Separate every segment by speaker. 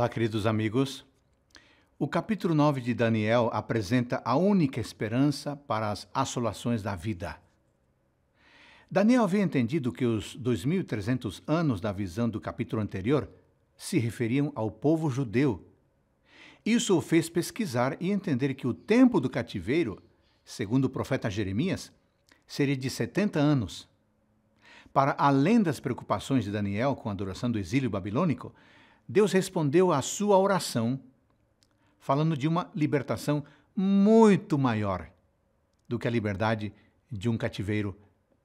Speaker 1: Olá, queridos amigos. O capítulo 9 de Daniel apresenta a única esperança para as assolações da vida. Daniel havia entendido que os 2.300 anos da visão do capítulo anterior se referiam ao povo judeu. Isso o fez pesquisar e entender que o tempo do cativeiro, segundo o profeta Jeremias, seria de 70 anos. Para além das preocupações de Daniel com a duração do exílio babilônico, Deus respondeu à sua oração, falando de uma libertação muito maior do que a liberdade de um cativeiro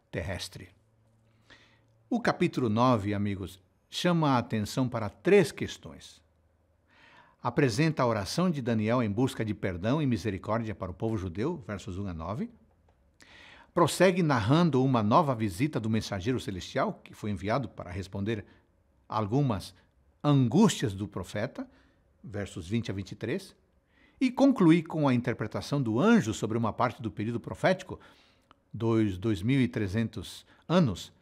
Speaker 1: terrestre. O capítulo 9, amigos, chama a atenção para três questões. Apresenta a oração de Daniel em busca de perdão e misericórdia para o povo judeu, versos 1 a 9. Prossegue narrando uma nova visita do mensageiro celestial, que foi enviado para responder algumas angústias do profeta, versos 20 a 23, e concluir com a interpretação do anjo sobre uma parte do período profético, dos 2.300 anos,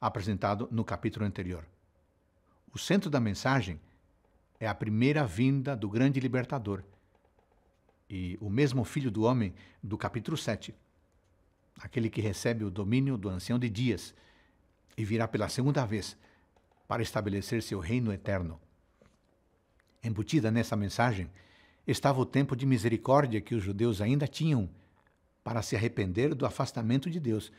Speaker 1: apresentado no capítulo anterior. O centro da mensagem é a primeira vinda do grande libertador e o mesmo filho do homem do capítulo 7, aquele que recebe o domínio do ancião de dias e virá pela segunda vez para estabelecer seu reino eterno. Embutida nessa mensagem estava o tempo de misericórdia que os judeus ainda tinham para se arrepender do afastamento de Deus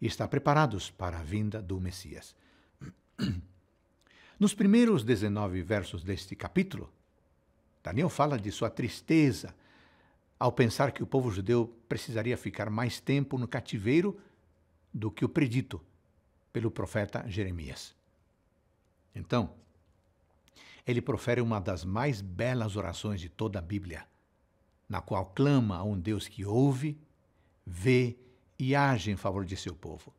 Speaker 1: e estar preparados para a vinda do Messias. Nos primeiros 19 versos deste capítulo, Daniel fala de sua tristeza ao pensar que o povo judeu precisaria ficar mais tempo no cativeiro do que o predito pelo profeta Jeremias. Então, ele profere uma das mais belas orações de toda a Bíblia, na qual clama a um Deus que ouve, vê e age em favor de seu povo.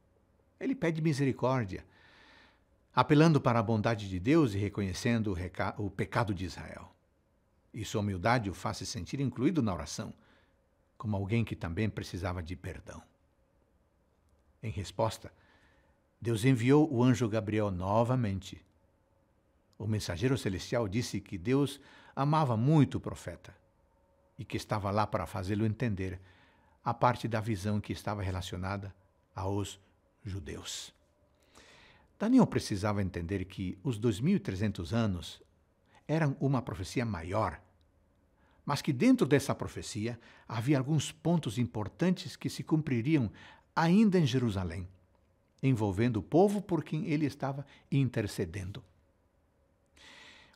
Speaker 1: Ele pede misericórdia, apelando para a bondade de Deus e reconhecendo o, o pecado de Israel. E sua humildade o faz se sentir incluído na oração, como alguém que também precisava de perdão. Em resposta, Deus enviou o anjo Gabriel novamente o mensageiro celestial disse que Deus amava muito o profeta e que estava lá para fazê-lo entender a parte da visão que estava relacionada aos judeus. Daniel precisava entender que os 2.300 anos eram uma profecia maior, mas que dentro dessa profecia havia alguns pontos importantes que se cumpririam ainda em Jerusalém, envolvendo o povo por quem ele estava intercedendo.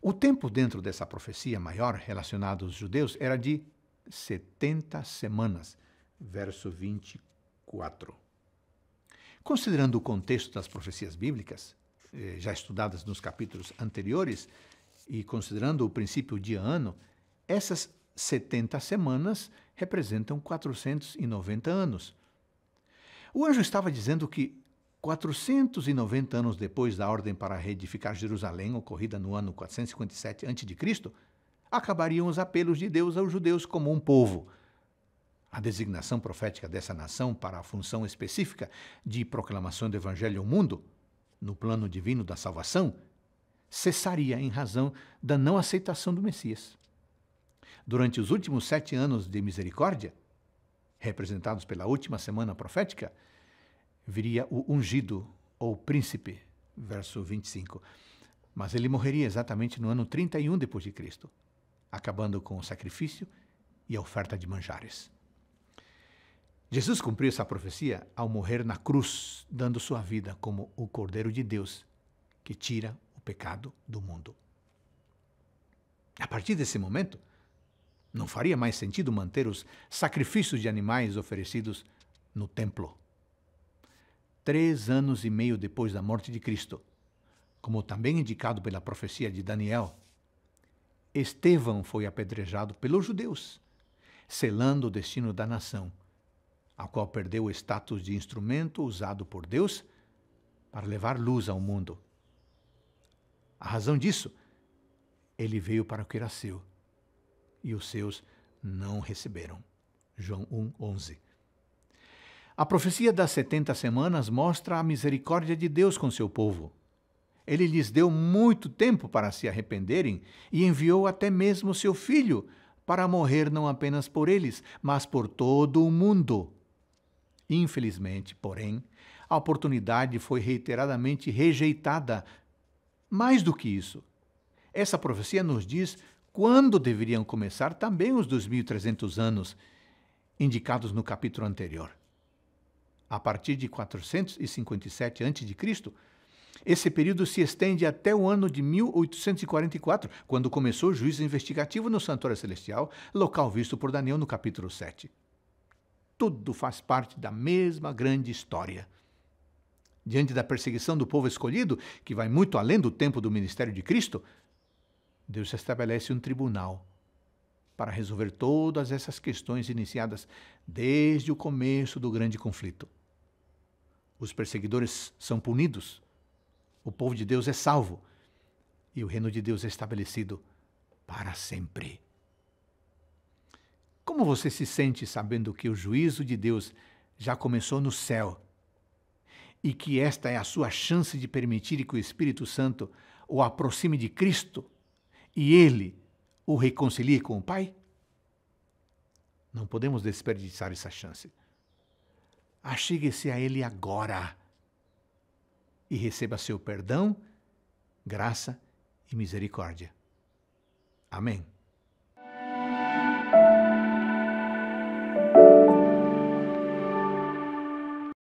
Speaker 1: O tempo dentro dessa profecia maior relacionada aos judeus era de 70 semanas, verso 24. Considerando o contexto das profecias bíblicas, eh, já estudadas nos capítulos anteriores, e considerando o princípio de ano, essas 70 semanas representam 490 anos. O anjo estava dizendo que 490 anos depois da ordem para reedificar Jerusalém, ocorrida no ano 457 a.C., acabariam os apelos de Deus aos judeus como um povo. A designação profética dessa nação para a função específica de proclamação do Evangelho ao mundo, no plano divino da salvação, cessaria em razão da não aceitação do Messias. Durante os últimos sete anos de misericórdia, representados pela última semana profética, viria o ungido, ou príncipe, verso 25. Mas ele morreria exatamente no ano 31 depois de Cristo, acabando com o sacrifício e a oferta de manjares. Jesus cumpriu essa profecia ao morrer na cruz, dando sua vida como o Cordeiro de Deus que tira o pecado do mundo. A partir desse momento, não faria mais sentido manter os sacrifícios de animais oferecidos no templo três anos e meio depois da morte de Cristo. Como também indicado pela profecia de Daniel, Estevão foi apedrejado pelos judeus, selando o destino da nação, a qual perdeu o status de instrumento usado por Deus para levar luz ao mundo. A razão disso, ele veio para o que era seu, e os seus não receberam. João 1, 11. A profecia das 70 semanas mostra a misericórdia de Deus com seu povo. Ele lhes deu muito tempo para se arrependerem e enviou até mesmo seu filho para morrer não apenas por eles, mas por todo o mundo. Infelizmente, porém, a oportunidade foi reiteradamente rejeitada. Mais do que isso, essa profecia nos diz quando deveriam começar também os 2.300 anos indicados no capítulo anterior a partir de 457 a.C., esse período se estende até o ano de 1844, quando começou o juízo investigativo no Santuário Celestial, local visto por Daniel no capítulo 7. Tudo faz parte da mesma grande história. Diante da perseguição do povo escolhido, que vai muito além do tempo do ministério de Cristo, Deus estabelece um tribunal para resolver todas essas questões iniciadas desde o começo do grande conflito os perseguidores são punidos, o povo de Deus é salvo e o reino de Deus é estabelecido para sempre. Como você se sente sabendo que o juízo de Deus já começou no céu e que esta é a sua chance de permitir que o Espírito Santo o aproxime de Cristo e ele o reconcilie com o Pai? Não podemos desperdiçar essa chance achegue-se a Ele agora e receba seu perdão, graça e misericórdia. Amém.